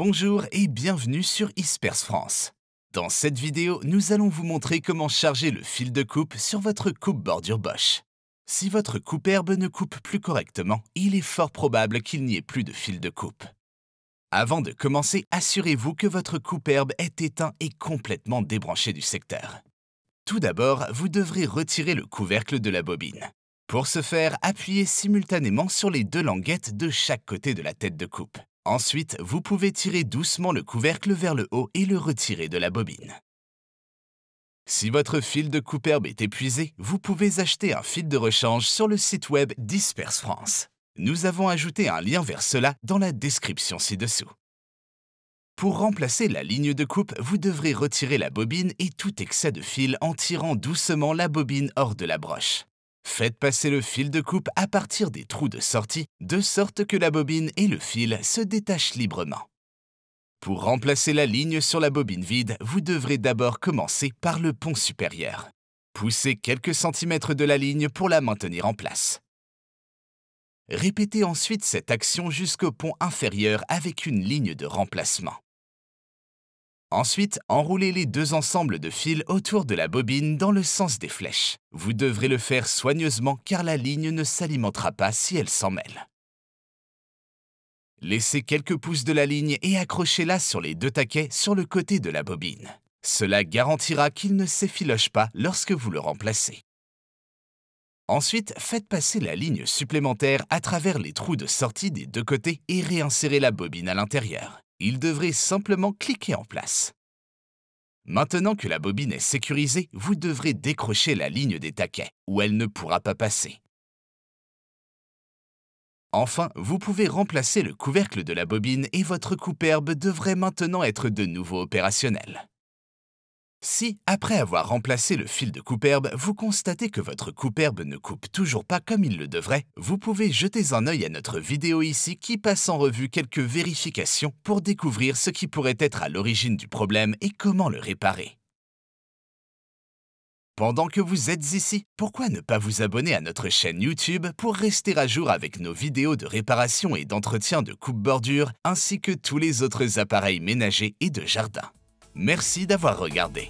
Bonjour et bienvenue sur Ispers France. Dans cette vidéo, nous allons vous montrer comment charger le fil de coupe sur votre coupe bordure Bosch. Si votre coupe herbe ne coupe plus correctement, il est fort probable qu'il n'y ait plus de fil de coupe. Avant de commencer, assurez-vous que votre coupe herbe est éteint et complètement débranché du secteur. Tout d'abord, vous devrez retirer le couvercle de la bobine. Pour ce faire, appuyez simultanément sur les deux languettes de chaque côté de la tête de coupe. Ensuite, vous pouvez tirer doucement le couvercle vers le haut et le retirer de la bobine. Si votre fil de couperbe est épuisé, vous pouvez acheter un fil de rechange sur le site web Disperse France. Nous avons ajouté un lien vers cela dans la description ci-dessous. Pour remplacer la ligne de coupe, vous devrez retirer la bobine et tout excès de fil en tirant doucement la bobine hors de la broche. Faites passer le fil de coupe à partir des trous de sortie, de sorte que la bobine et le fil se détachent librement. Pour remplacer la ligne sur la bobine vide, vous devrez d'abord commencer par le pont supérieur. Poussez quelques centimètres de la ligne pour la maintenir en place. Répétez ensuite cette action jusqu'au pont inférieur avec une ligne de remplacement. Ensuite, enroulez les deux ensembles de fils autour de la bobine dans le sens des flèches. Vous devrez le faire soigneusement car la ligne ne s'alimentera pas si elle s'en mêle. Laissez quelques pouces de la ligne et accrochez-la sur les deux taquets sur le côté de la bobine. Cela garantira qu'il ne s'effiloche pas lorsque vous le remplacez. Ensuite, faites passer la ligne supplémentaire à travers les trous de sortie des deux côtés et réinsérez la bobine à l'intérieur il devrait simplement cliquer en place. Maintenant que la bobine est sécurisée, vous devrez décrocher la ligne des taquets, où elle ne pourra pas passer. Enfin, vous pouvez remplacer le couvercle de la bobine et votre couperbe devrait maintenant être de nouveau opérationnel. Si, après avoir remplacé le fil de couperbe, vous constatez que votre couperbe ne coupe toujours pas comme il le devrait, vous pouvez jeter un œil à notre vidéo ici qui passe en revue quelques vérifications pour découvrir ce qui pourrait être à l'origine du problème et comment le réparer. Pendant que vous êtes ici, pourquoi ne pas vous abonner à notre chaîne YouTube pour rester à jour avec nos vidéos de réparation et d'entretien de coupe-bordure ainsi que tous les autres appareils ménagers et de jardin. Merci d'avoir regardé.